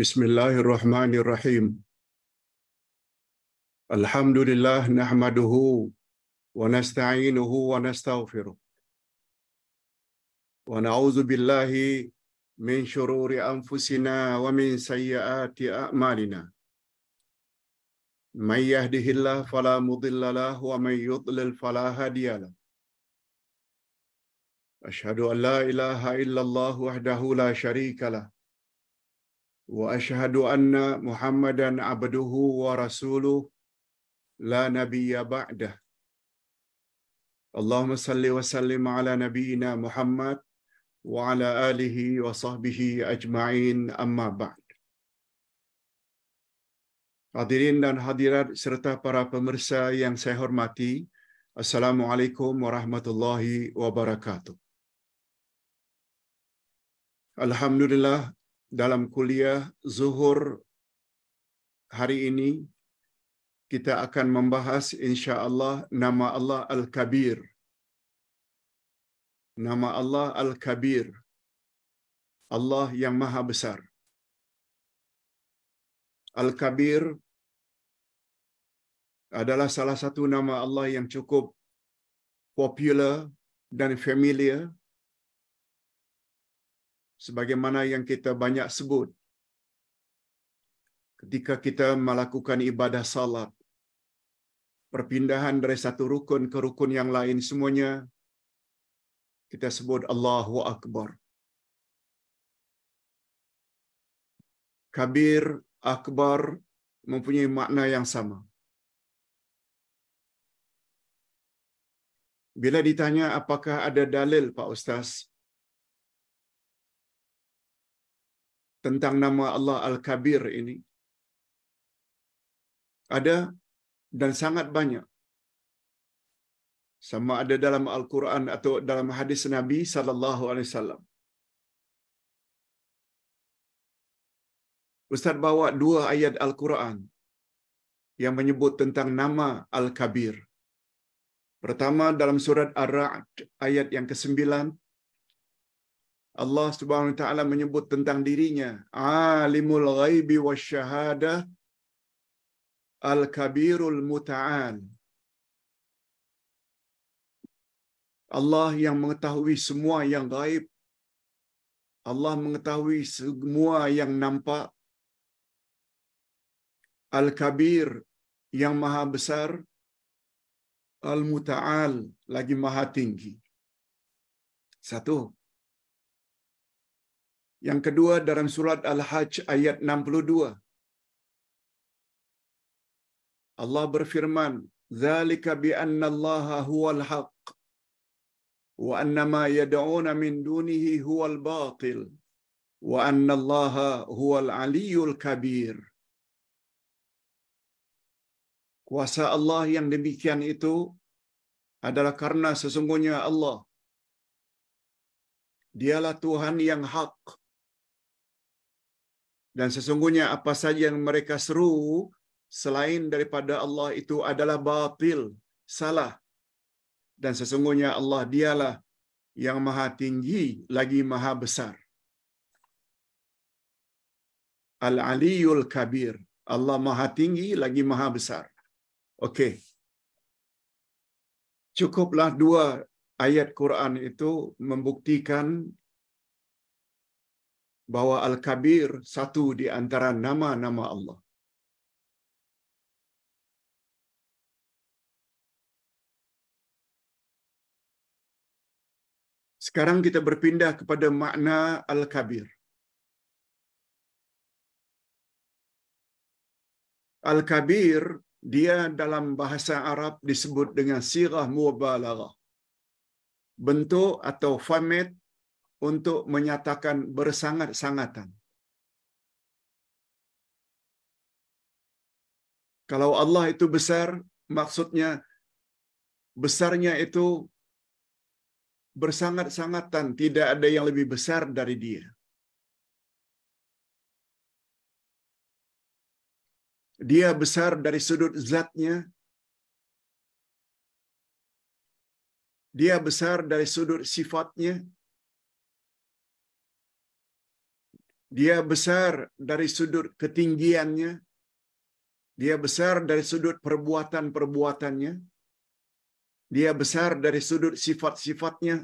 Bismillahirrahmanirrahim. Alhamdulillah nahmaduhu wa nasta'inuhu wa nastaghfiruh. Wa na'udzu billahi min shururi anfusina wa min sayyiati a'malina. Man yahdihillahu fala mudilla lahu wa man yudlil fala hadiya Ashhadu an la ilaha illallah wahdahu la sharika lahu. واشهد ان محمدا عبده ورسوله لا نبي بعده اللهم صل وسلم على نبينا محمد وعلى اله وصحبه اجمعين اما بعد Hadirin dan hadirat serta para pemirsa yang saya hormati, Assalamualaikum warahmatullahi wabarakatuh. Alhamdulillah dalam kuliah zuhur hari ini kita akan membahas insya-Allah nama Allah Al-Kabir. Nama Allah Al-Kabir. Allah yang Maha Besar. Al-Kabir adalah salah satu nama Allah yang cukup popular dan familiar sebagaimana yang kita banyak sebut ketika kita melakukan ibadah salat perpindahan dari satu rukun ke rukun yang lain semuanya kita sebut Allahu Akbar Kabir Akbar mempunyai makna yang sama Bila ditanya apakah ada dalil Pak Ustaz tentang nama Allah Al-Kabir ini ada dan sangat banyak sama ada dalam Al-Quran atau dalam hadis Nabi Sallallahu Alaihi Wasallam. Ustaz bawa dua ayat Al-Quran yang menyebut tentang nama Al-Kabir. Pertama dalam surat Ar-Ra'd ayat yang ke-9 Allah Subhanahu wa taala menyebut tentang dirinya, alimul ghaibi wasyahadah al-kabirul muta'al. Allah yang mengetahui semua yang gaib. Allah mengetahui semua yang nampak. Al-Kabir yang maha besar. Al-Muta'al lagi maha tinggi. Satu. Yang kedua dalam surat Al-Hajj ayat 62. Allah berfirman, "Dzalika bi anna Allah huwal haqq wa anna ma yad'una min dunihi huwal batil wa anna Allah huwal aliyyul kabir." Kuasa Allah yang demikian itu adalah karena sesungguhnya Allah dialah Tuhan yang hak dan sesungguhnya apa saja yang mereka seru selain daripada Allah itu adalah batil, salah. Dan sesungguhnya Allah dialah yang maha tinggi lagi maha besar. Al-Aliyul Kabir. Allah maha tinggi lagi maha besar. Okey. Cukuplah dua ayat Quran itu membuktikan bahwa Al-Kabir satu di antara nama-nama Allah. Sekarang kita berpindah kepada makna Al-Kabir. Al-Kabir, dia dalam bahasa Arab disebut dengan sirah mubalaghah. Bentuk atau famet untuk menyatakan bersangat-sangatan. Kalau Allah itu besar, maksudnya besarnya itu bersangat-sangatan, tidak ada yang lebih besar dari dia. Dia besar dari sudut zatnya, dia besar dari sudut sifatnya, Dia besar dari sudut ketinggiannya. Dia besar dari sudut perbuatan-perbuatannya. Dia besar dari sudut sifat-sifatnya.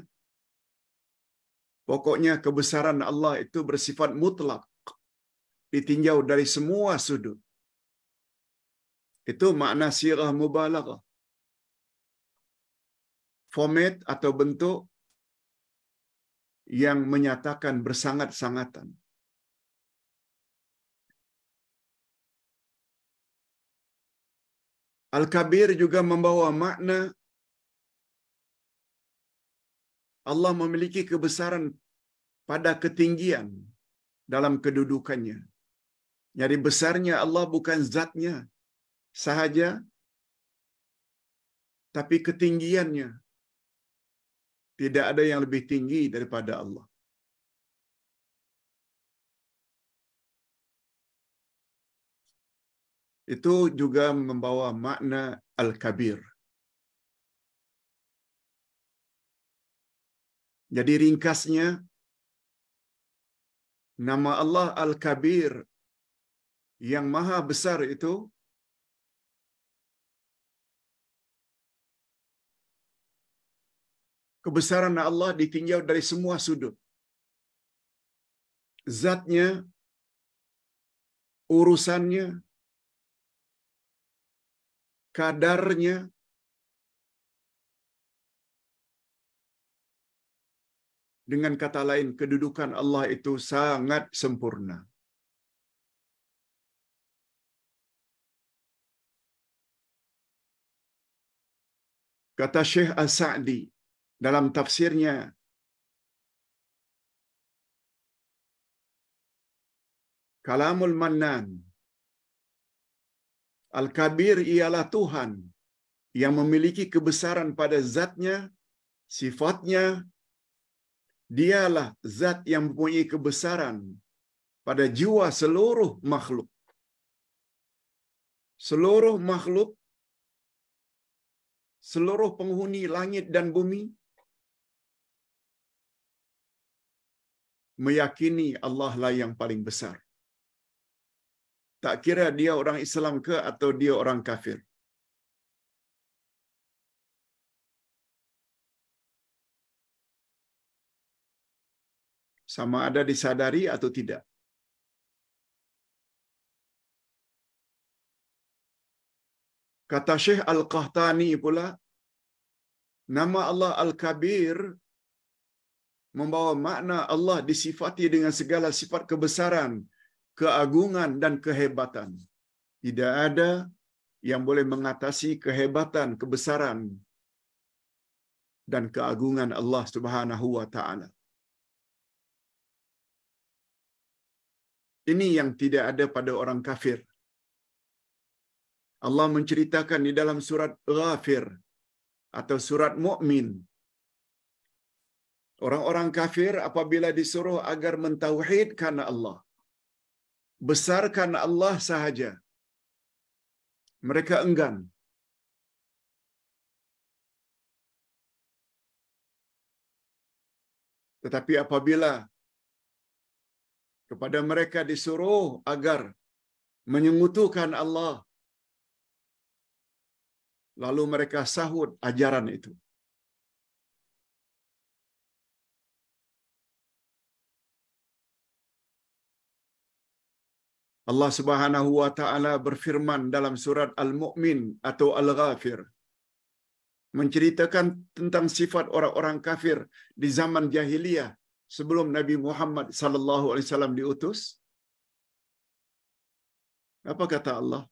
Pokoknya kebesaran Allah itu bersifat mutlak. Ditinjau dari semua sudut. Itu makna sirah mubalaghah. Format atau bentuk yang menyatakan bersangat-sangatan. Al-Kabir juga membawa makna Allah memiliki kebesaran pada ketinggian dalam kedudukannya. Jadi besarnya Allah bukan zatnya sahaja, tapi ketinggiannya. Tidak ada yang lebih tinggi daripada Allah. itu juga membawa makna al-kabir. Jadi ringkasnya, nama Allah Al-Kabir yang maha besar itu kebesaran Allah ditinjau dari semua sudut. Zatnya, urusannya, kadarnya, dengan kata lain kedudukan Allah itu sangat sempurna. Kata Syekh As-Sa'di dalam tafsirnya Kalamul Mannan Al-Kabir ialah Tuhan yang memiliki kebesaran pada zatnya, sifatnya. Dialah zat yang mempunyai kebesaran pada jiwa seluruh makhluk. Seluruh makhluk, seluruh penghuni langit dan bumi meyakini Allah lah yang paling besar. tak kira dia orang Islam ke atau dia orang kafir. Sama ada disadari atau tidak. Kata Syekh Al-Qahtani pula, nama Allah Al-Kabir membawa makna Allah disifati dengan segala sifat kebesaran keagungan dan kehebatan. Tidak ada yang boleh mengatasi kehebatan, kebesaran dan keagungan Allah Subhanahu wa taala. Ini yang tidak ada pada orang kafir. Allah menceritakan di dalam surat Ghafir atau surat Mukmin. Orang-orang kafir apabila disuruh agar mentauhidkan Allah, besarkan Allah sahaja. Mereka enggan. Tetapi apabila kepada mereka disuruh agar menyengutukan Allah, lalu mereka sahut ajaran itu. Allah Subhanahu wa taala berfirman dalam surat Al-Mu'min atau Al-Ghafir menceritakan tentang sifat orang-orang kafir di zaman jahiliyah sebelum Nabi Muhammad sallallahu alaihi wasallam diutus. Apa kata Allah?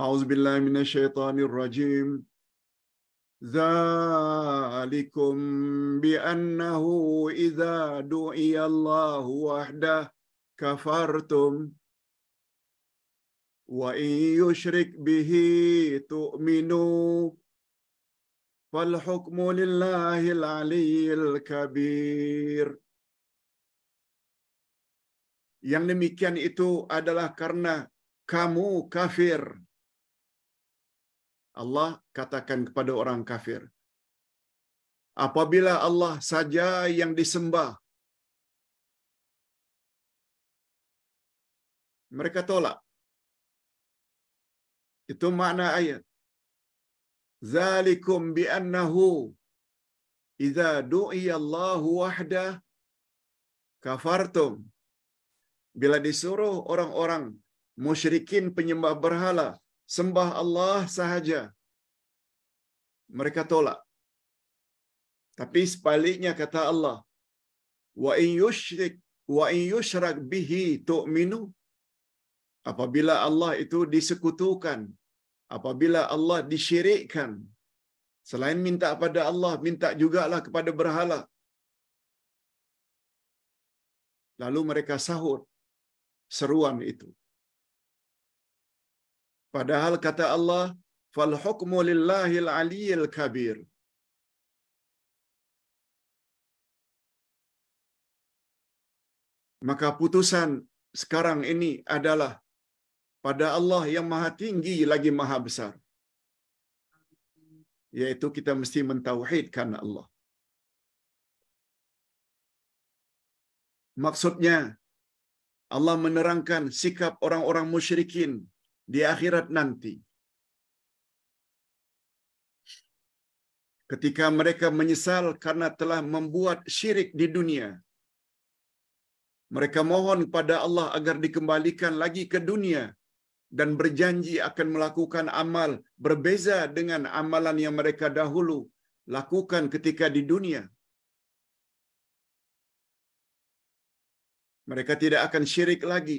A'udzubillahi minasyaitonirrajim. ذلكم بأنه idza du'iya Allahu wahdahu kafartum wa yushrik bihi tu'minu fal hukmu lillahi al kabir yang demikian itu adalah karena kamu kafir Allah katakan kepada orang kafir apabila Allah saja yang disembah Mereka tolak. Itu makna ayat. Zalikum bi annahu idza du'iya Allah wahda kafartum. Bila disuruh orang-orang musyrikin penyembah berhala sembah Allah sahaja, mereka tolak. Tapi sebaliknya kata Allah, wa in yushrik wa in yushrak bihi tu'minu Apabila Allah itu disekutukan, apabila Allah disyirikkan, selain minta pada Allah, minta jugalah kepada berhala. Lalu mereka sahut seruan itu. Padahal kata Allah, "Fal hukmu lillahil aliyil kabir." Maka putusan sekarang ini adalah pada Allah yang maha tinggi lagi maha besar. Yaitu kita mesti mentauhidkan Allah. Maksudnya Allah menerangkan sikap orang-orang musyrikin di akhirat nanti. Ketika mereka menyesal karena telah membuat syirik di dunia, mereka mohon kepada Allah agar dikembalikan lagi ke dunia dan berjanji akan melakukan amal berbeza dengan amalan yang mereka dahulu lakukan ketika di dunia. Mereka tidak akan syirik lagi.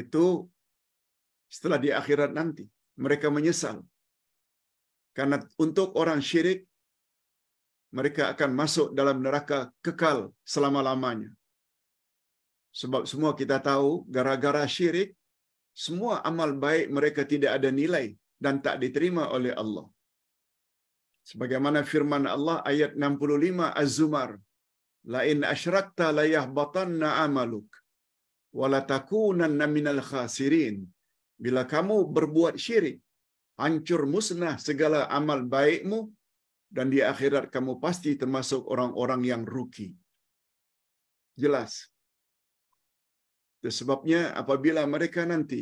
Itu setelah di akhirat nanti. Mereka menyesal. Karena untuk orang syirik, mereka akan masuk dalam neraka kekal selama-lamanya. Sebab semua kita tahu, gara-gara syirik, semua amal baik mereka tidak ada nilai dan tak diterima oleh Allah. Sebagaimana firman Allah ayat 65 Az-Zumar, "Lain asyrakta layahbatanna amaluk wa latakunanna minal khasirin." Bila kamu berbuat syirik, hancur musnah segala amal baikmu dan di akhirat kamu pasti termasuk orang-orang yang rugi. Jelas. Sebabnya apabila mereka nanti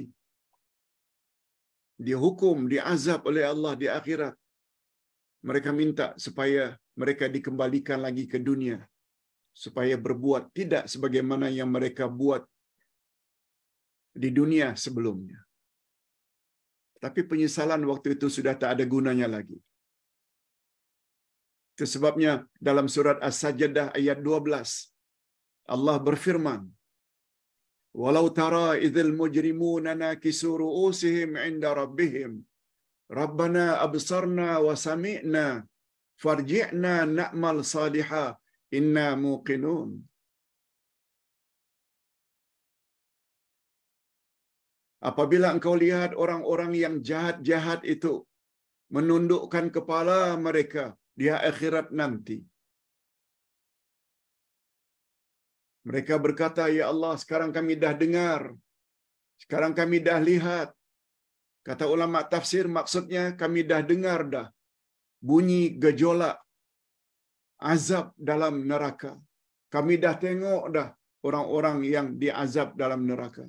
dihukum, diazab oleh Allah di akhirat, mereka minta supaya mereka dikembalikan lagi ke dunia supaya berbuat tidak sebagaimana yang mereka buat di dunia sebelumnya. Tapi penyesalan waktu itu sudah tak ada gunanya lagi. Itu sebabnya dalam surat As-Sajdah ayat 12 Allah berfirman, Walau tara idzal mujrimuna nakisu ru'usihim 'inda rabbihim. Rabbana absarna wa sami'na farji'na na'mal saliha inna muqinun. Apabila engkau lihat orang-orang yang jahat-jahat itu menundukkan kepala mereka di akhirat nanti Mereka berkata, Ya Allah, sekarang kami dah dengar. Sekarang kami dah lihat. Kata ulama tafsir maksudnya kami dah dengar dah bunyi gejolak azab dalam neraka. Kami dah tengok dah orang-orang yang diazab dalam neraka.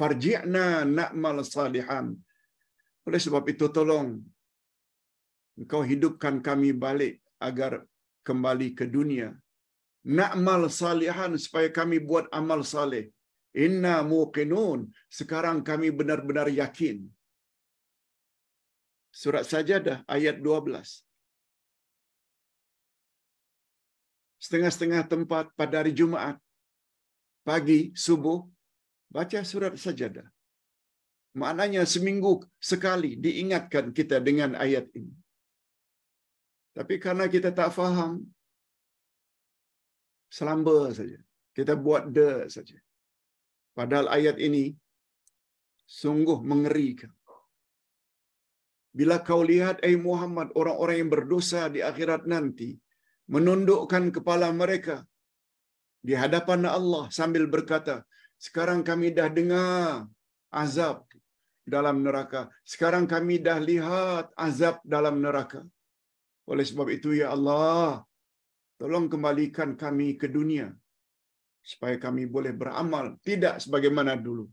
Farji'na na'mal salihan. Oleh sebab itu tolong engkau hidupkan kami balik agar kembali ke dunia na'mal salihan supaya kami buat amal saleh. Inna muqinun. Sekarang kami benar-benar yakin. Surat Sajadah ayat 12. Setengah-setengah tempat pada hari Jumaat pagi subuh baca surat Sajadah. Maknanya seminggu sekali diingatkan kita dengan ayat ini. Tapi karena kita tak faham, selamba saja. Kita buat de saja. Padahal ayat ini sungguh mengerikan. Bila kau lihat ai Muhammad orang-orang yang berdosa di akhirat nanti menundukkan kepala mereka di hadapan Allah sambil berkata, "Sekarang kami dah dengar azab dalam neraka. Sekarang kami dah lihat azab dalam neraka." Oleh sebab itu ya Allah, Tolong kembalikan kami ke dunia supaya kami boleh beramal tidak sebagaimana dulu.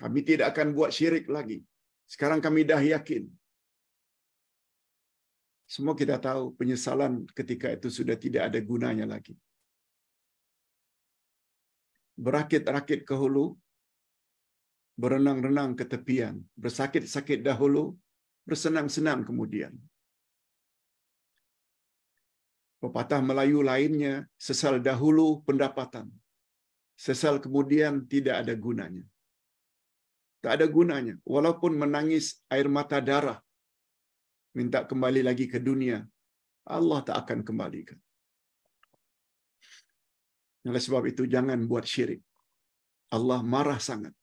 Kami tidak akan buat syirik lagi. Sekarang kami dah yakin. Semua kita tahu penyesalan ketika itu sudah tidak ada gunanya lagi. Berakit-rakit ke hulu, berenang-renang ke tepian, bersakit-sakit dahulu, bersenang-senang kemudian. Pepatah Melayu lainnya, sesal dahulu pendapatan. Sesal kemudian tidak ada gunanya. Tak ada gunanya. Walaupun menangis air mata darah, minta kembali lagi ke dunia, Allah tak akan kembalikan. Oleh sebab itu jangan buat syirik. Allah marah sangat.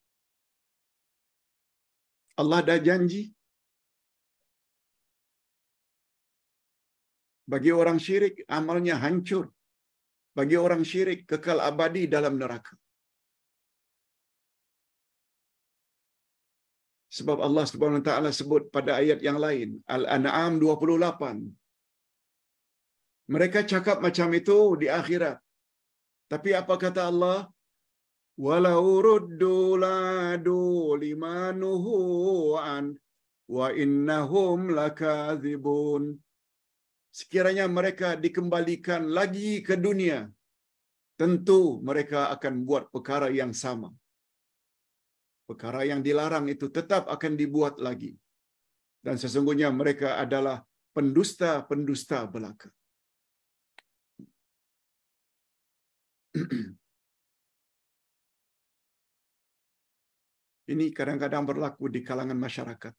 Allah dah janji Bagi orang syirik, amalnya hancur. Bagi orang syirik, kekal abadi dalam neraka. Sebab Allah Subhanahu wa taala sebut pada ayat yang lain, Al-An'am 28. Mereka cakap macam itu di akhirat. Tapi apa kata Allah? Walau ruddu ladu limanuhu wa innahum lakadzibun sekiranya mereka dikembalikan lagi ke dunia, tentu mereka akan buat perkara yang sama. Perkara yang dilarang itu tetap akan dibuat lagi. Dan sesungguhnya mereka adalah pendusta-pendusta belaka. Ini kadang-kadang berlaku di kalangan masyarakat.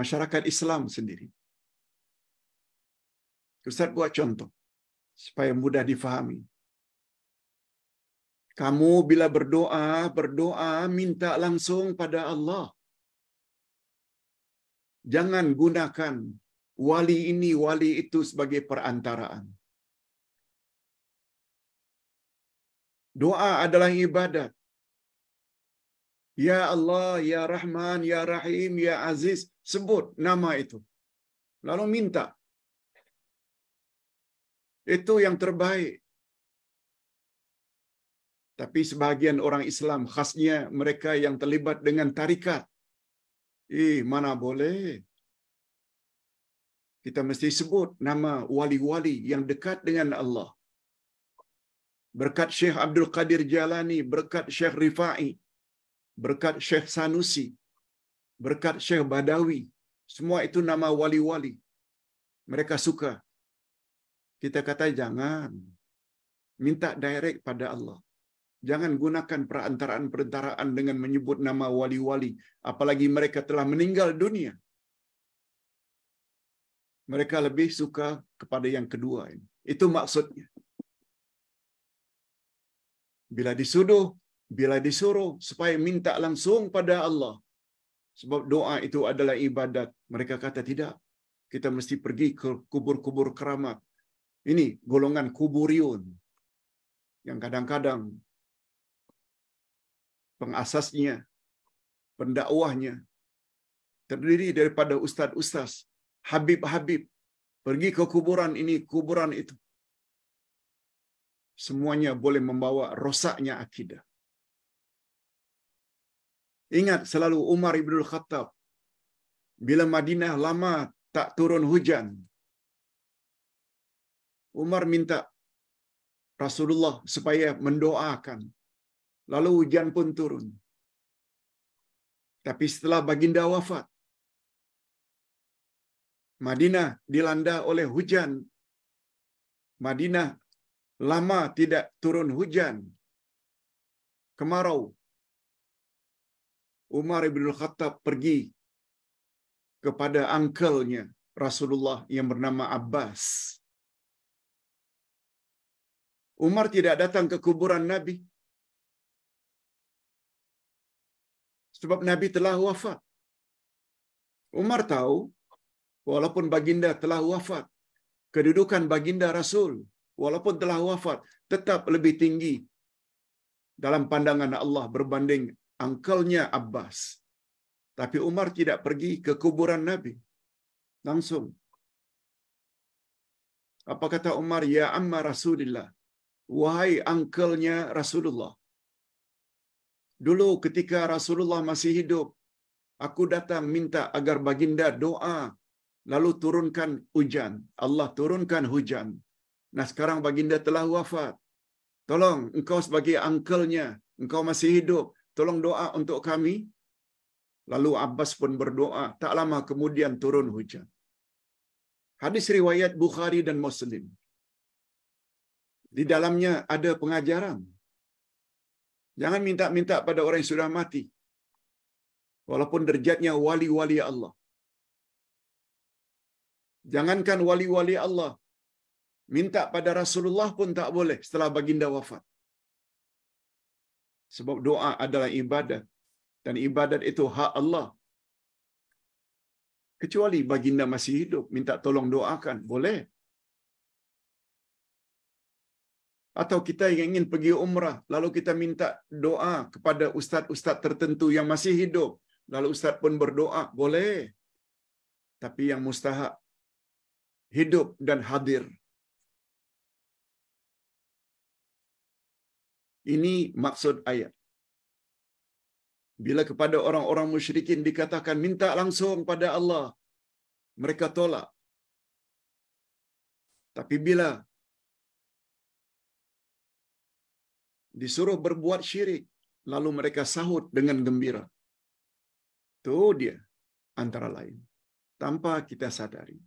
Masyarakat Islam sendiri Ustaz buat contoh supaya mudah difahami. Kamu bila berdoa, berdoa minta langsung pada Allah. Jangan gunakan wali ini, wali itu sebagai perantaraan. Doa adalah ibadat. Ya Allah, Ya Rahman, Ya Rahim, Ya Aziz, sebut nama itu. Lalu minta itu yang terbaik. Tapi sebagian orang Islam, khasnya mereka yang terlibat dengan tarikat. Ih, mana boleh. Kita mesti sebut nama wali-wali yang dekat dengan Allah. Berkat Syekh Abdul Qadir Jalani, berkat Syekh Rifai, berkat Syekh Sanusi, berkat Syekh Badawi. Semua itu nama wali-wali. Mereka suka kita kata jangan. Minta direct pada Allah. Jangan gunakan perantaraan-perantaraan dengan menyebut nama wali-wali. Apalagi mereka telah meninggal dunia. Mereka lebih suka kepada yang kedua. Ini. Itu maksudnya. Bila disuduh, bila disuruh, supaya minta langsung pada Allah. Sebab doa itu adalah ibadat. Mereka kata tidak. Kita mesti pergi ke kubur-kubur keramat. Ini golongan kuburion yang kadang-kadang pengasasnya, pendakwahnya terdiri daripada ustaz-ustaz, habib-habib pergi ke kuburan ini, kuburan itu. Semuanya boleh membawa rosaknya akidah. Ingat selalu Umar Ibn Khattab. Bila Madinah lama tak turun hujan, Umar minta Rasulullah supaya mendoakan. Lalu hujan pun turun. Tapi setelah baginda wafat, Madinah dilanda oleh hujan. Madinah lama tidak turun hujan. Kemarau. Umar bin Khattab pergi kepada angkelnya Rasulullah yang bernama Abbas Umar tidak datang ke kuburan Nabi. Sebab Nabi telah wafat. Umar tahu, walaupun baginda telah wafat, kedudukan baginda Rasul, walaupun telah wafat, tetap lebih tinggi dalam pandangan Allah berbanding angkelnya Abbas. Tapi Umar tidak pergi ke kuburan Nabi. Langsung. Apa kata Umar? Ya amma Rasulillah. wahai angkelnya Rasulullah. Dulu ketika Rasulullah masih hidup, aku datang minta agar baginda doa, lalu turunkan hujan. Allah turunkan hujan. Nah sekarang baginda telah wafat. Tolong engkau sebagai angkelnya, engkau masih hidup, tolong doa untuk kami. Lalu Abbas pun berdoa, tak lama kemudian turun hujan. Hadis riwayat Bukhari dan Muslim di dalamnya ada pengajaran. Jangan minta-minta pada orang yang sudah mati. Walaupun derjatnya wali-wali Allah. Jangankan wali-wali Allah. Minta pada Rasulullah pun tak boleh setelah baginda wafat. Sebab doa adalah ibadat. Dan ibadat itu hak Allah. Kecuali baginda masih hidup. Minta tolong doakan. Boleh. atau kita yang ingin pergi umrah lalu kita minta doa kepada ustaz-ustaz tertentu yang masih hidup lalu ustaz pun berdoa boleh tapi yang mustahak hidup dan hadir ini maksud ayat bila kepada orang-orang musyrikin dikatakan minta langsung pada Allah mereka tolak tapi bila disuruh berbuat syirik, lalu mereka sahut dengan gembira. Itu dia antara lain. Tanpa kita sadari.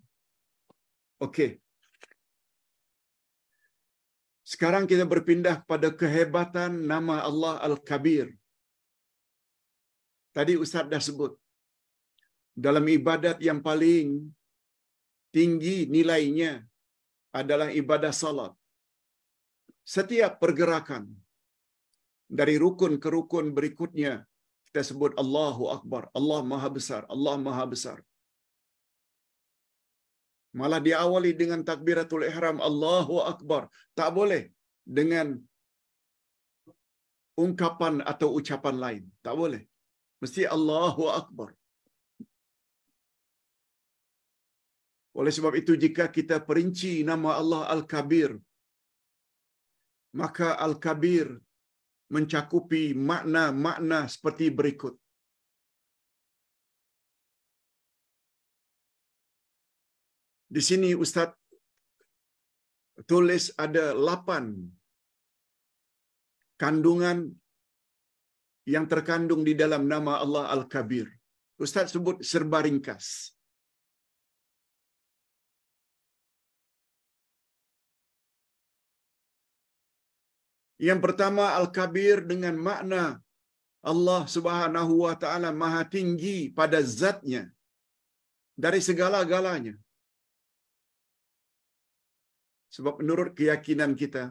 Oke. Sekarang kita berpindah pada kehebatan nama Allah Al-Kabir. Tadi Ustaz dah sebut. Dalam ibadat yang paling tinggi nilainya adalah ibadah salat. Setiap pergerakan, dari rukun ke rukun berikutnya kita sebut Allahu Akbar, Allah Maha Besar, Allah Maha Besar. Malah diawali dengan takbiratul ihram Allahu Akbar. Tak boleh dengan ungkapan atau ucapan lain. Tak boleh. Mesti Allahu Akbar. Oleh sebab itu jika kita perinci nama Allah Al-Kabir maka Al-Kabir mencakupi makna-makna seperti berikut. Di sini Ustaz tulis ada lapan kandungan yang terkandung di dalam nama Allah Al-Kabir. Ustaz sebut serba ringkas. Yang pertama Al-Kabir dengan makna Allah Subhanahu wa taala maha tinggi pada zatnya dari segala-galanya. Sebab menurut keyakinan kita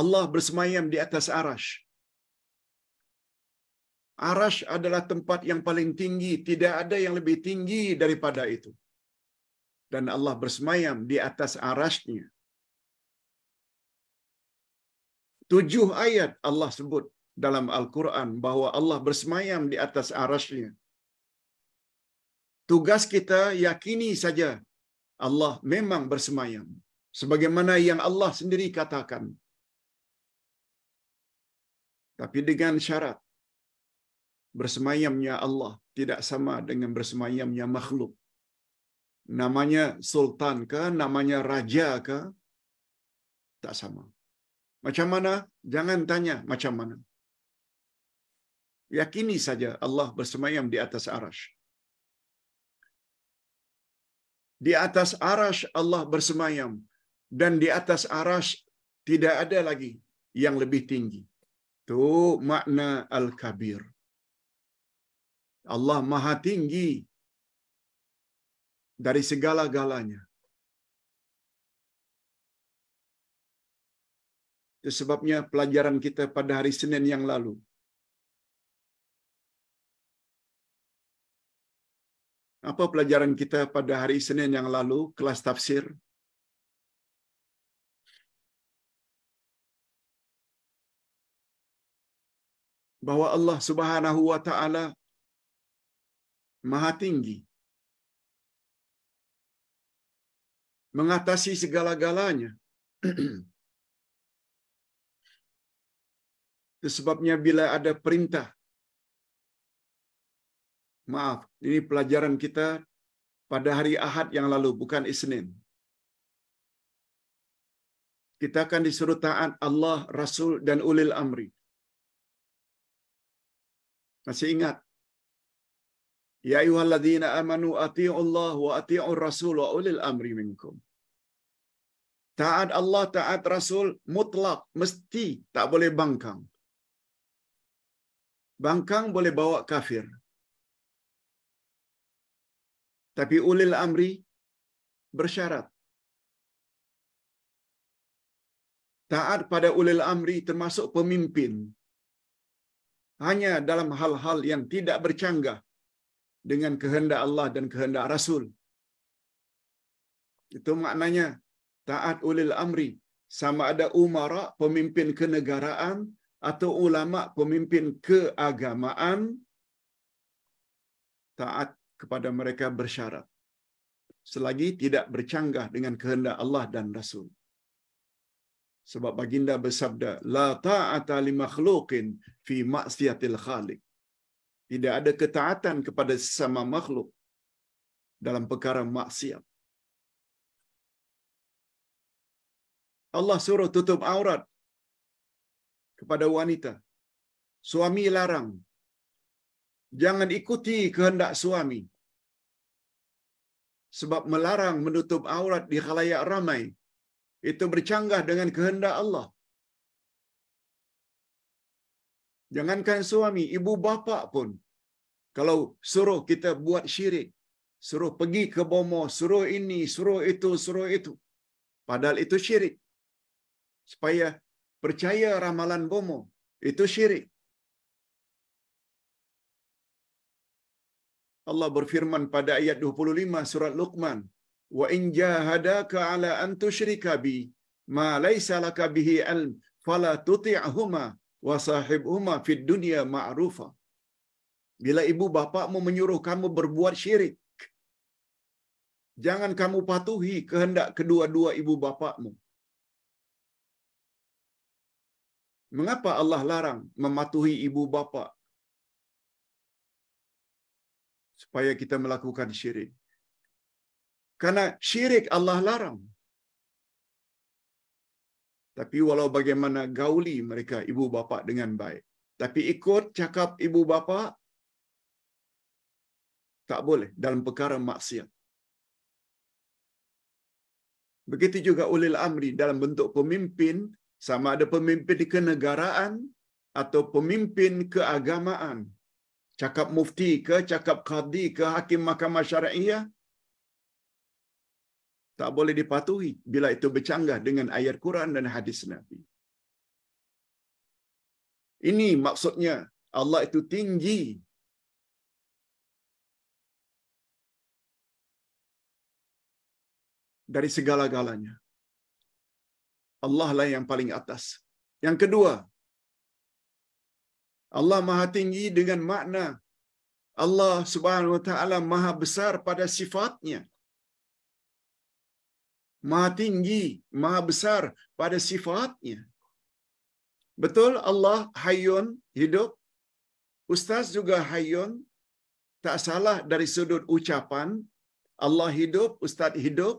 Allah bersemayam di atas arash. Arash adalah tempat yang paling tinggi, tidak ada yang lebih tinggi daripada itu. Dan Allah bersemayam di atas Arashnya. Tujuh ayat Allah sebut dalam Al-Quran bahwa Allah bersemayam di atas arasnya. Tugas kita yakini saja Allah memang bersemayam. Sebagaimana yang Allah sendiri katakan. Tapi dengan syarat. Bersemayamnya Allah tidak sama dengan bersemayamnya makhluk. Namanya sultan ke, namanya raja ke, tak sama. Macam mana? Jangan tanya macam mana. Yakini saja Allah bersemayam di atas arash. Di atas arash Allah bersemayam. Dan di atas arash tidak ada lagi yang lebih tinggi. Itu makna Al-Kabir. Allah maha tinggi dari segala galanya. Itu sebabnya pelajaran kita pada hari Senin yang lalu. Apa pelajaran kita pada hari Senin yang lalu, kelas tafsir? Bahwa Allah Subhanahu wa taala Maha Tinggi. Mengatasi segala-galanya. sebabnya bila ada perintah, maaf, ini pelajaran kita pada hari Ahad yang lalu, bukan Isnin. Kita akan disuruh taat Allah, Rasul, dan ulil amri. Masih ingat? Ya ayyuhalladzina amanu Allah wa atii'ur rasul wa ulil amri minkum. Taat Allah, taat Rasul mutlak, mesti tak boleh bangkang. Bangkang boleh bawa kafir. Tapi ulil amri bersyarat. Taat pada ulil amri termasuk pemimpin. Hanya dalam hal-hal yang tidak bercanggah dengan kehendak Allah dan kehendak Rasul. Itu maknanya taat ulil amri sama ada umara pemimpin kenegaraan atau ulama pemimpin keagamaan taat kepada mereka bersyarat selagi tidak bercanggah dengan kehendak Allah dan Rasul. Sebab baginda bersabda, la ta'ata li makhluqin fi ma'siyatil Tidak ada ketaatan kepada sesama makhluk dalam perkara maksiat. Allah suruh tutup aurat, kepada wanita. Suami larang. Jangan ikuti kehendak suami. Sebab melarang menutup aurat di khalayak ramai, itu bercanggah dengan kehendak Allah. Jangankan suami, ibu bapa pun. Kalau suruh kita buat syirik, suruh pergi ke bomo, suruh ini, suruh itu, suruh itu. Padahal itu syirik. Supaya percaya ramalan bomo, itu syirik. Allah berfirman pada ayat 25 surat Luqman, "Wa in jahadaka ala an tusyrika bi ma laysa laka bihi ilm fala tuti'huma wa sahibhuma fid dunya ma'rufa." Bila ibu bapakmu menyuruh kamu berbuat syirik, jangan kamu patuhi kehendak kedua-dua ibu bapakmu. Mengapa Allah larang mematuhi ibu bapa? Supaya kita melakukan syirik. Karena syirik Allah larang. Tapi walau bagaimana gauli mereka ibu bapa dengan baik. Tapi ikut cakap ibu bapa tak boleh dalam perkara maksiat. Begitu juga ulil amri dalam bentuk pemimpin sama ada pemimpin di kenegaraan atau pemimpin keagamaan. Cakap mufti ke, cakap qadi ke, hakim mahkamah syariah. Tak boleh dipatuhi bila itu bercanggah dengan ayat Quran dan hadis Nabi. Ini maksudnya Allah itu tinggi. Dari segala-galanya. Allah lah yang paling atas. Yang kedua, Allah Maha Tinggi dengan makna Allah Subhanahu wa taala Maha besar pada sifatnya. Maha tinggi, maha besar pada sifatnya. Betul Allah hayun hidup. Ustaz juga hayun. Tak salah dari sudut ucapan. Allah hidup, Ustaz hidup.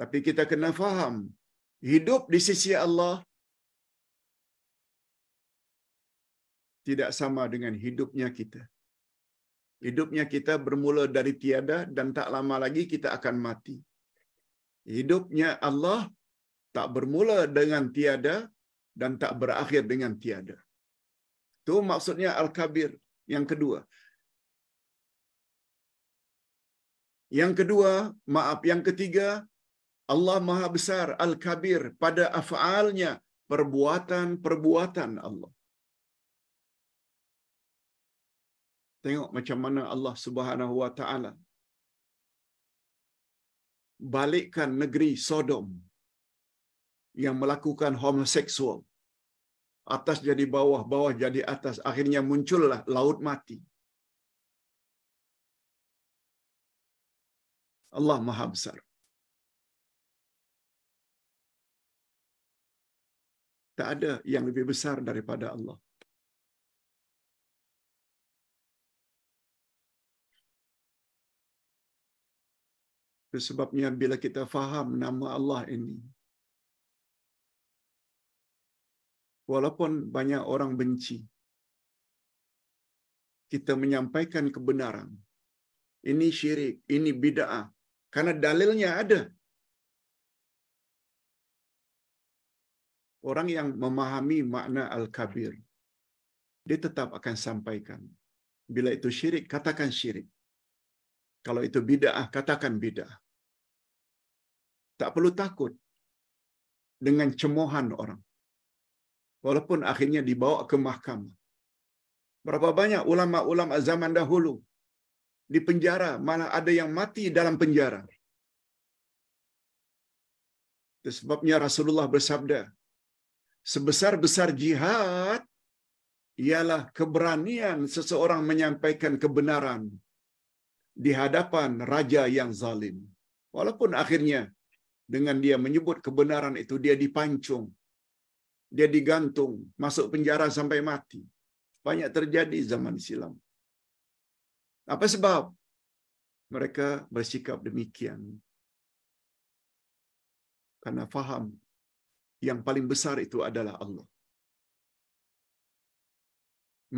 Tapi kita kena faham hidup di sisi Allah tidak sama dengan hidupnya kita. Hidupnya kita bermula dari tiada dan tak lama lagi kita akan mati. Hidupnya Allah tak bermula dengan tiada dan tak berakhir dengan tiada. Itu maksudnya Al-Kabir yang kedua. Yang kedua, maaf, yang ketiga, Allah Maha Besar, Al-Kabir, pada af'alnya, perbuatan-perbuatan Allah. Tengok macam mana Allah Subhanahu wa taala balikkan negeri Sodom yang melakukan homoseksual atas jadi bawah, bawah jadi atas. Akhirnya muncullah laut mati. Allah Maha Besar. Tak ada yang lebih besar daripada Allah. Sebabnya bila kita faham nama Allah ini, walaupun banyak orang benci, kita menyampaikan kebenaran. Ini syirik, ini bid'ah. Karena dalilnya ada. orang yang memahami makna al-kabir, dia tetap akan sampaikan. Bila itu syirik, katakan syirik. Kalau itu bid'ah, katakan bid'ah. Tak perlu takut dengan cemohan orang. Walaupun akhirnya dibawa ke mahkamah. Berapa banyak ulama-ulama zaman dahulu di penjara, malah ada yang mati dalam penjara. sebabnya Rasulullah bersabda, sebesar-besar jihad ialah keberanian seseorang menyampaikan kebenaran di hadapan raja yang zalim. Walaupun akhirnya dengan dia menyebut kebenaran itu dia dipancung, dia digantung, masuk penjara sampai mati. Banyak terjadi zaman silam. Apa sebab? Mereka bersikap demikian. Karena faham yang paling besar itu adalah Allah.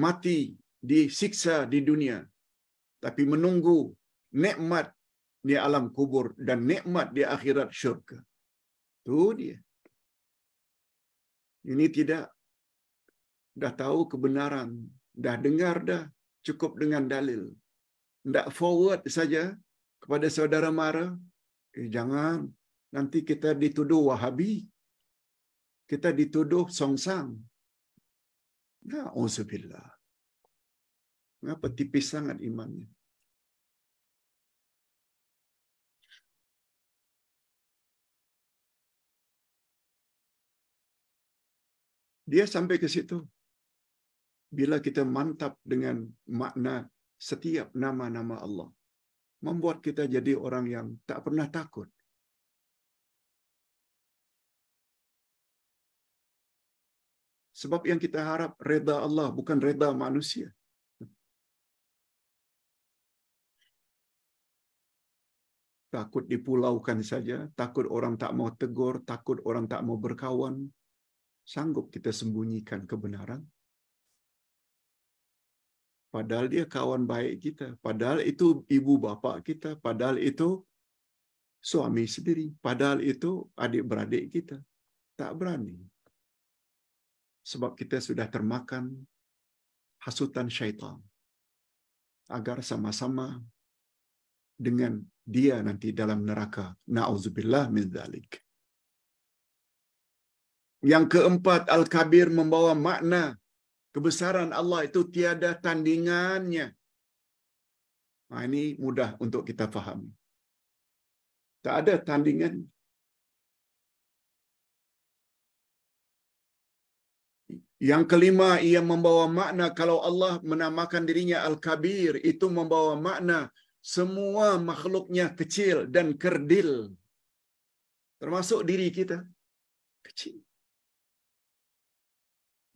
Mati disiksa di dunia, tapi menunggu nikmat di alam kubur dan nikmat di akhirat syurga. Itu dia. Ini tidak dah tahu kebenaran, dah dengar dah, cukup dengan dalil. Tidak forward saja kepada saudara mara, eh, jangan nanti kita dituduh wahabi kita dituduh songsang. Na'udzubillah. Mengapa tipis sangat imannya? Dia sampai ke situ. Bila kita mantap dengan makna setiap nama-nama Allah. Membuat kita jadi orang yang tak pernah takut. Sebab yang kita harap reda Allah, bukan reda manusia. Takut dipulaukan saja, takut orang tak mau tegur, takut orang tak mau berkawan. Sanggup kita sembunyikan kebenaran. Padahal dia kawan baik kita. Padahal itu ibu bapa kita. Padahal itu suami sendiri. Padahal itu adik-beradik kita. Tak berani. Sebab kita sudah termakan hasutan syaitan. Agar sama-sama dengan dia nanti dalam neraka. Na'udzubillah min dhalik. Yang keempat, Al-Kabir membawa makna kebesaran Allah itu tiada tandingannya. Nah, ini mudah untuk kita fahami. Tak ada tandingannya. Yang kelima, ia membawa makna kalau Allah menamakan dirinya Al-Kabir, itu membawa makna semua makhluknya kecil dan kerdil. Termasuk diri kita. Kecil.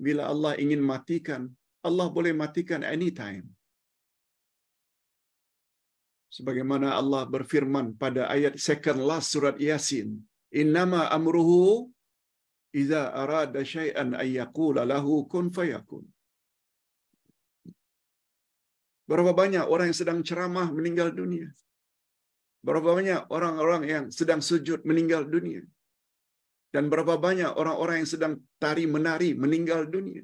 Bila Allah ingin matikan, Allah boleh matikan anytime. Sebagaimana Allah berfirman pada ayat second last surat Yasin. Innama amruhu Iza arada syai'an ay lahu kun fayakun. Berapa banyak orang yang sedang ceramah meninggal dunia? Berapa banyak orang-orang yang sedang sujud meninggal dunia? Dan berapa banyak orang-orang yang sedang tari menari meninggal dunia?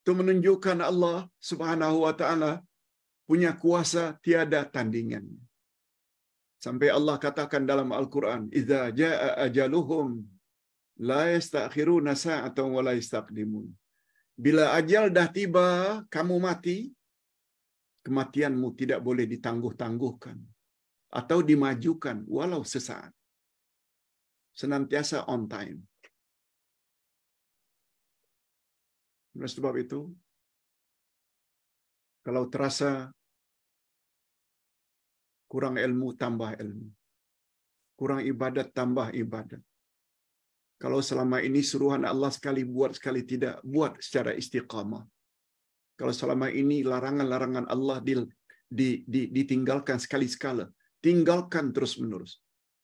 Itu menunjukkan Allah Subhanahu wa taala punya kuasa tiada tandingannya. Sampai Allah katakan dalam Al-Quran, "Idza ajaluhum la yastakhiruna sa'atan wa Bila ajal dah tiba, kamu mati, kematianmu tidak boleh ditangguh-tangguhkan atau dimajukan walau sesaat. Senantiasa on time. Oleh sebab itu, kalau terasa Kurang ilmu, tambah ilmu. Kurang ibadat, tambah ibadat. Kalau selama ini suruhan Allah sekali buat, sekali tidak buat secara istiqamah. Kalau selama ini larangan-larangan Allah ditinggalkan sekali-sekala. Tinggalkan terus-menerus.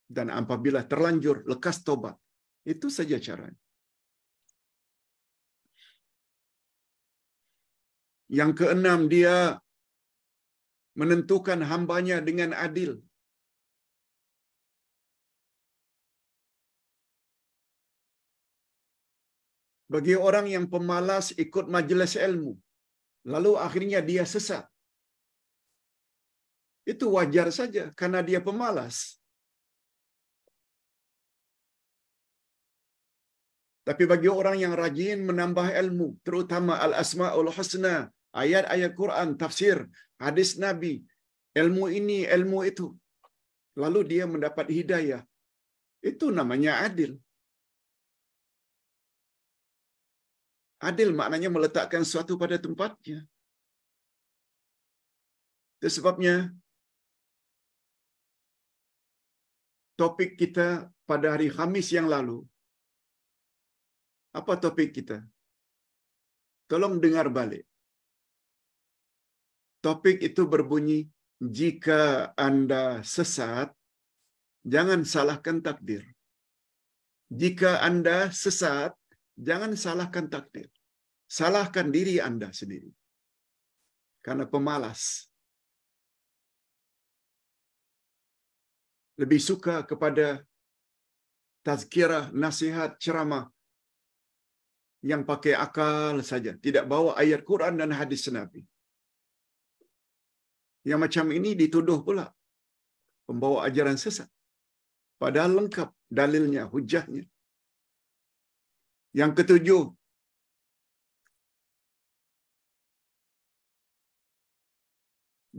Dan apabila terlanjur, lekas tobat. Itu saja caranya. Yang keenam, dia menentukan hambanya dengan adil. Bagi orang yang pemalas ikut majelis ilmu, lalu akhirnya dia sesat. Itu wajar saja karena dia pemalas. Tapi bagi orang yang rajin menambah ilmu, terutama al-asmaul husna, ayat-ayat Quran, tafsir, hadis Nabi, ilmu ini, ilmu itu. Lalu dia mendapat hidayah. Itu namanya adil. Adil maknanya meletakkan sesuatu pada tempatnya. Itu sebabnya topik kita pada hari Kamis yang lalu. Apa topik kita? Tolong dengar balik. Topik itu berbunyi, jika Anda sesat, jangan salahkan takdir. Jika Anda sesat, jangan salahkan takdir. Salahkan diri Anda sendiri. Karena pemalas. Lebih suka kepada tazkirah, nasihat, ceramah yang pakai akal saja, tidak bawa ayat Quran dan hadis Nabi. yang macam ini dituduh pula pembawa ajaran sesat. Padahal lengkap dalilnya, hujahnya. Yang ketujuh,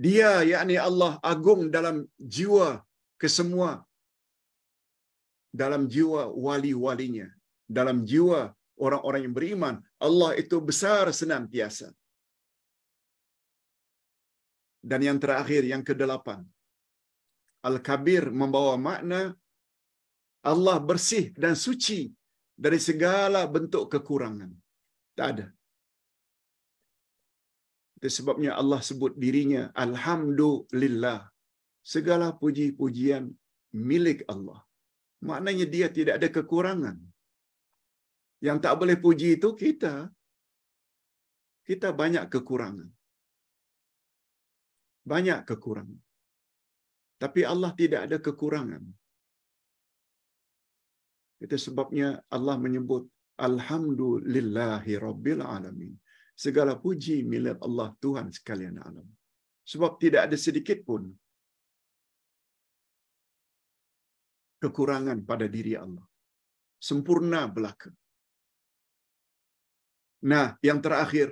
Dia, yakni Allah, agung dalam jiwa kesemua. Dalam jiwa wali-walinya. Dalam jiwa orang-orang yang beriman. Allah itu besar senantiasa. Dan yang terakhir, yang kedelapan. Al-Kabir membawa makna Allah bersih dan suci dari segala bentuk kekurangan. Tak ada. Itu sebabnya Allah sebut dirinya Alhamdulillah. Segala puji-pujian milik Allah. Maknanya dia tidak ada kekurangan. Yang tak boleh puji itu kita. Kita banyak kekurangan. banyak kekurangan. Tapi Allah tidak ada kekurangan. Itu sebabnya Allah menyebut Alhamdulillahi Rabbil Alamin. Segala puji milik Allah Tuhan sekalian alam. Sebab tidak ada sedikit pun kekurangan pada diri Allah. Sempurna belaka. Nah, yang terakhir,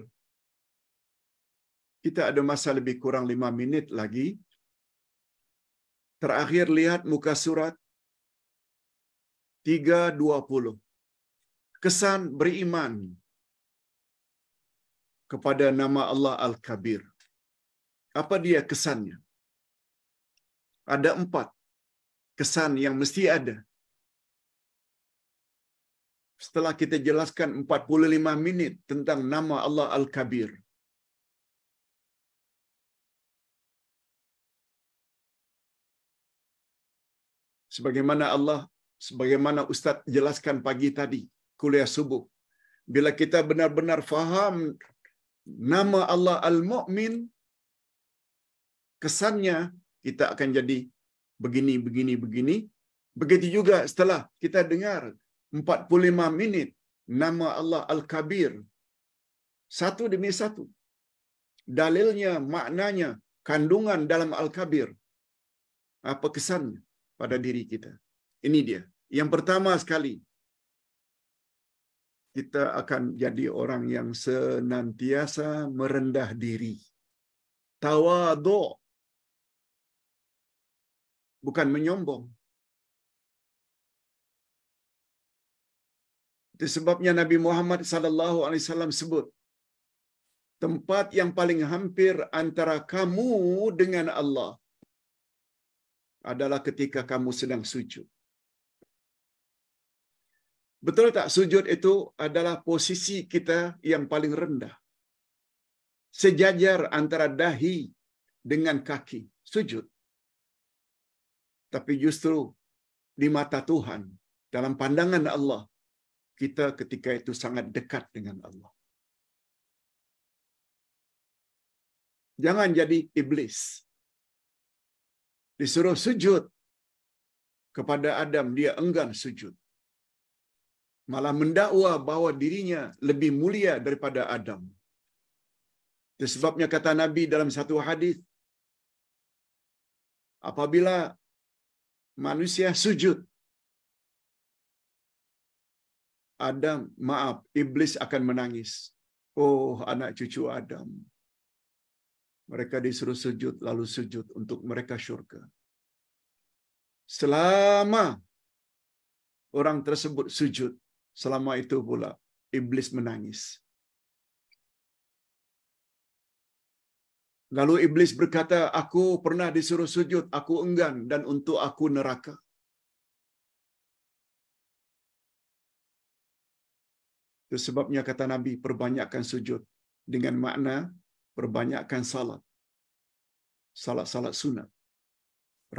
kita ada masa lebih kurang lima menit lagi. Terakhir lihat muka surat 3.20. Kesan beriman kepada nama Allah Al-Kabir. Apa dia kesannya? Ada empat kesan yang mesti ada. Setelah kita jelaskan 45 menit tentang nama Allah Al-Kabir, sebagaimana Allah sebagaimana Ustaz jelaskan pagi tadi kuliah subuh bila kita benar-benar faham nama Allah Al-Mu'min kesannya kita akan jadi begini begini begini begitu juga setelah kita dengar 45 minit nama Allah Al-Kabir satu demi satu dalilnya maknanya kandungan dalam Al-Kabir apa kesannya pada diri kita. Ini dia. Yang pertama sekali, kita akan jadi orang yang senantiasa merendah diri. Tawadu. Bukan menyombong. Itu sebabnya Nabi Muhammad saw sebut tempat yang paling hampir antara kamu dengan Allah adalah ketika kamu sedang sujud. Betul tak sujud itu adalah posisi kita yang paling rendah. Sejajar antara dahi dengan kaki, sujud. Tapi justru di mata Tuhan, dalam pandangan Allah, kita ketika itu sangat dekat dengan Allah. Jangan jadi iblis disuruh sujud kepada Adam, dia enggan sujud. Malah mendakwa bahwa dirinya lebih mulia daripada Adam. Itu sebabnya kata Nabi dalam satu hadis, apabila manusia sujud, Adam, maaf, iblis akan menangis. Oh, anak cucu Adam. Mereka disuruh sujud, lalu sujud untuk mereka syurga. Selama orang tersebut sujud, selama itu pula iblis menangis. Lalu iblis berkata, aku pernah disuruh sujud, aku enggan dan untuk aku neraka. Itu sebabnya kata Nabi, perbanyakkan sujud dengan makna perbanyakkan salat. Salat-salat sunat.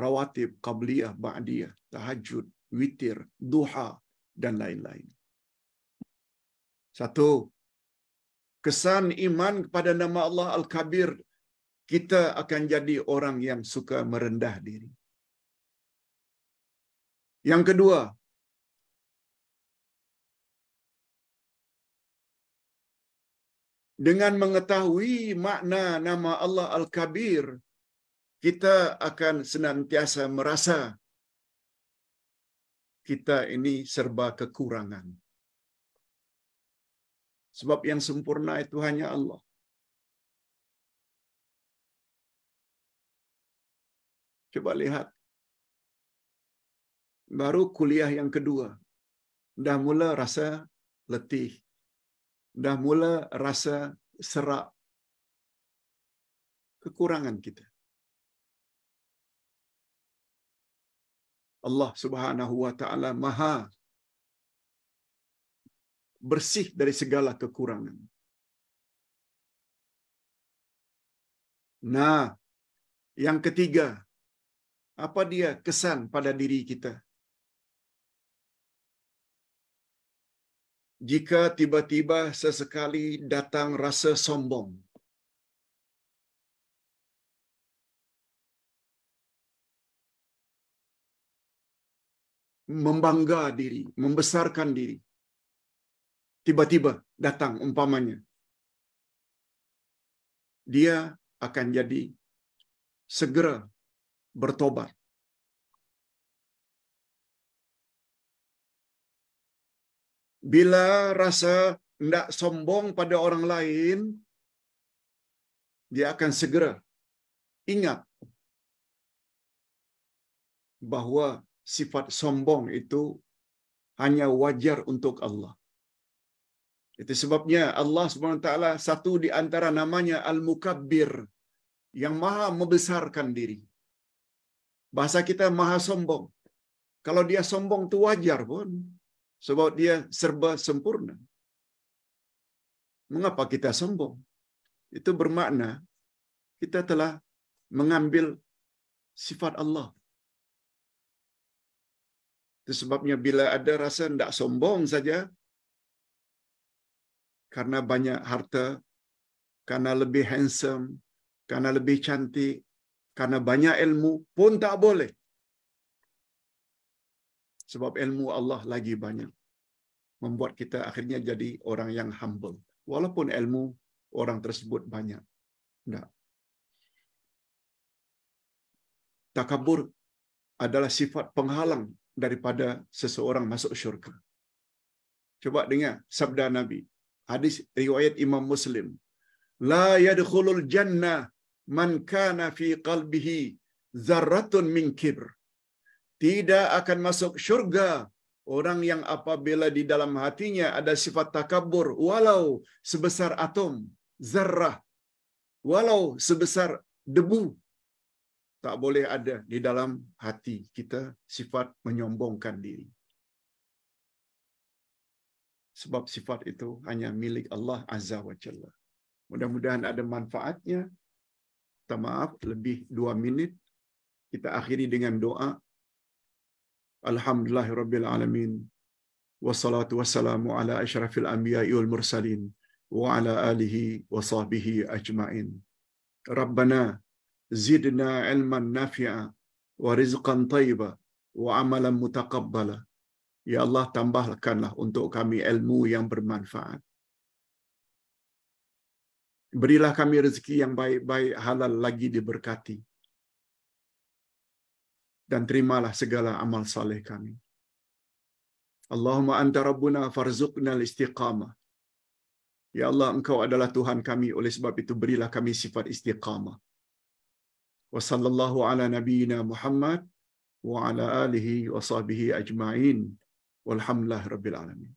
Rawatib, qabliyah, ba'diyah, tahajud, witir, duha, dan lain-lain. Satu, kesan iman kepada nama Allah Al-Kabir, kita akan jadi orang yang suka merendah diri. Yang kedua, dengan mengetahui makna nama Allah Al-Kabir, kita akan senantiasa merasa kita ini serba kekurangan. Sebab yang sempurna itu hanya Allah. Coba lihat. Baru kuliah yang kedua. Dah mula rasa letih. dah mula rasa serak kekurangan kita. Allah Subhanahu wa taala Maha bersih dari segala kekurangan. Nah, yang ketiga, apa dia kesan pada diri kita jika tiba-tiba sesekali datang rasa sombong. Membangga diri, membesarkan diri. Tiba-tiba datang umpamanya. Dia akan jadi segera bertobat. Bila rasa tidak sombong pada orang lain, dia akan segera ingat bahwa sifat sombong itu hanya wajar untuk Allah. Itu sebabnya Allah SWT satu di antara namanya Al-Mukabbir, yang maha membesarkan diri. Bahasa kita maha sombong. Kalau dia sombong itu wajar pun. Sebab dia serba sempurna. Mengapa kita sombong? Itu bermakna kita telah mengambil sifat Allah. Itu sebabnya bila ada rasa tidak sombong saja, karena banyak harta, karena lebih handsome, karena lebih cantik, karena banyak ilmu pun tak boleh. Sebab ilmu Allah lagi banyak. Membuat kita akhirnya jadi orang yang humble. Walaupun ilmu orang tersebut banyak. Tidak. Takabur adalah sifat penghalang daripada seseorang masuk syurga. Coba dengar sabda Nabi. Hadis riwayat Imam Muslim. La yadkhulul jannah man kana fi qalbihi zarratun min kibr tidak akan masuk surga orang yang apabila di dalam hatinya ada sifat takabur walau sebesar atom zarah, walau sebesar debu tak boleh ada di dalam hati kita sifat menyombongkan diri sebab sifat itu hanya milik Allah azza wa jalla mudah-mudahan ada manfaatnya minta maaf lebih dua menit kita akhiri dengan doa Alhamdulillahirrabbilalamin. Wassalatu wassalamu ala ashrafil anbiya'i wal mursalin wa ala alihi wa sahbihi ajmain. Rabbana zidna ilman nafi'a wa rizqan tayyiba wa amalan mutakabbala. Ya Allah tambahkanlah untuk kami ilmu yang bermanfaat. Berilah kami rezeki yang baik-baik halal lagi diberkati. dan terimalah segala amal saleh kami. Allahumma anta rabbuna farzuqna istiqama. Ya Allah, Engkau adalah Tuhan kami, oleh sebab itu berilah kami sifat istiqamah. Wa sallallahu ala nabiyyina Muhammad wa ala alihi wa sahbihi ajma'in. Walhamdulillah rabbil alamin.